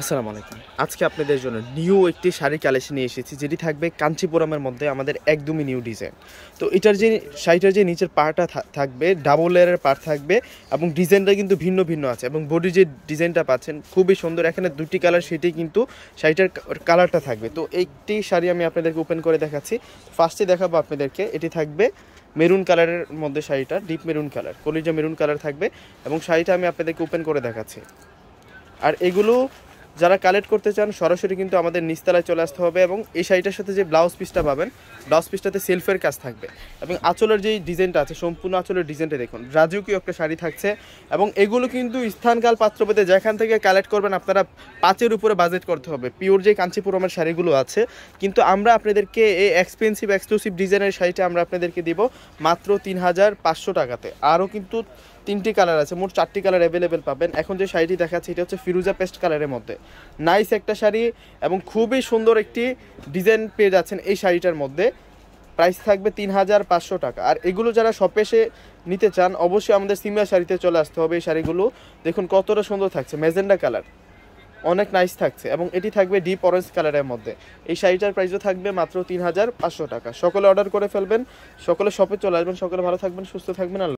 আসসালামু আলাইকুম আজকে আপনাদের জন্য নিউ একটি শাড়ি কালেকশন নিয়ে এসেছি যেটি থাকবে কাঞ্চিপুরমের মধ্যে আমাদের একদমই নিউ ডিজাইন তো এটার যে শাড়িটার যে নিচের পাটা থাকবে ডাবল লেয়ারের পার থাকবে এবং ডিজাইনটা কিন্তু ভিন্ন ভিন্ন আছে এবং বডি যে ডিজাইনটা পাচ্ছেন খুবই সুন্দর এখানে দুটি কালার সেটি কিন্তু শাড়িটার কালারটা থাকবে তো একটি শাড়ি আমি আপনাদেরকে ওপেন করে দেখাচ্ছি ফার্স্টে দেখাবো আপনাদেরকে এটি থাকবে মেরুন কালারের মধ্যে শাড়িটা ডিপ মেরুন কালার কলিজা মেরুন কালার থাকবে এবং শাড়িটা আমি আপনাদেরকে ওপেন করে দেখাচ্ছি আর এগুলো যারা কালেক্ট করতে চান সরাসরি কিন্তু আমাদের নিচতলায় চলে আসতে হবে এবং এই শাড়িটার সাথে যে ব্লাউজ পিসটা পাবেন ব্লাউজ পিসটাতে সেলফের কাজ থাকবে এবং আঁচলের যেই ডিজাইনটা আছে সম্পূর্ণ আঁচলের ডিজাইনটা দেখুন রাজকীয় একটা শাড়ি থাকছে এবং এগুলো কিন্তু স্থানকাল পাত্রপেতে যেখান থেকে কালেক্ট করবেন আপনারা পাঁচের উপরে বাজেট করতে হবে পিওর যে কাঞ্চিপুরমের শাড়িগুলো আছে কিন্তু আমরা আপনাদেরকে এই এক্সপেন্সিভ এক্সক্লুসিভ ডিজাইনের শাড়িটা আমরা আপনাদেরকে দিব মাত্র তিন হাজার পাঁচশো টাকাতে আরও কিন্তু তিনটি কালার আছে মোট চারটি কালার অ্যাভেলেবেল পাবেন এখন যে শাড়িটি দেখাচ্ছে এটা হচ্ছে ফিরুজা পেস্ট কালারের মধ্যে নাইস একটা শাড়ি এবং খুবই সুন্দর একটি ডিজাইন পেয়ে যাচ্ছেন এই শাড়িটার মধ্যে প্রাইস থাকবে তিন হাজার পাঁচশো টাকা আর এগুলো যারা শপে নিতে চান অবশ্যই আমাদের সিমিয়া শাড়িতে চলে আসতে হবে এই শাড়িগুলো দেখুন কতটা সুন্দর থাকছে মেজেন্ডা কালার অনেক নাইস থাকছে এবং এটি থাকবে ডিপ অরেঞ্জ কালারের মধ্যে এই শাড়িটার প্রাইসও থাকবে মাত্র তিন হাজার পাঁচশো টাকা সকলে অর্ডার করে ফেলবেন সকলে শপে চলে আসবেন সকলে ভালো থাকবেন সুস্থ থাকবেন